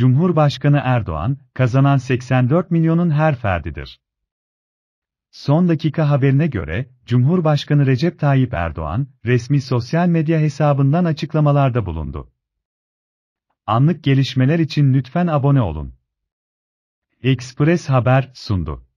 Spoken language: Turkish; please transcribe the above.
Cumhurbaşkanı Erdoğan, kazanan 84 milyonun her ferdidir. Son dakika haberine göre, Cumhurbaşkanı Recep Tayyip Erdoğan, resmi sosyal medya hesabından açıklamalarda bulundu. Anlık gelişmeler için lütfen abone olun. Express Haber sundu.